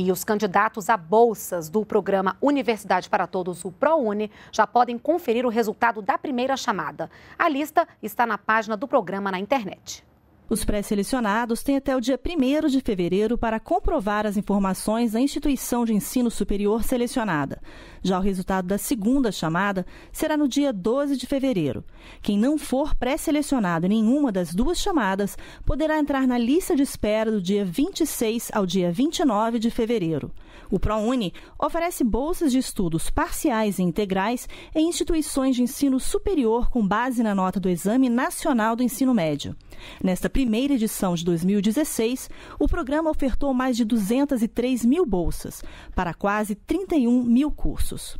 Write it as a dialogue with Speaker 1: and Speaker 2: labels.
Speaker 1: E os candidatos a bolsas do programa Universidade para Todos, o ProUni, já podem conferir o resultado da primeira chamada. A lista está na página do programa na internet.
Speaker 2: Os pré-selecionados têm até o dia 1 de fevereiro para comprovar as informações da instituição de ensino superior selecionada. Já o resultado da segunda chamada será no dia 12 de fevereiro. Quem não for pré-selecionado em nenhuma das duas chamadas poderá entrar na lista de espera do dia 26 ao dia 29 de fevereiro. O ProUni oferece bolsas de estudos parciais e integrais em instituições de ensino superior com base na nota do Exame Nacional do Ensino Médio. Nesta primeira edição de 2016, o programa ofertou mais de 203 mil bolsas para quase 31 mil cursos.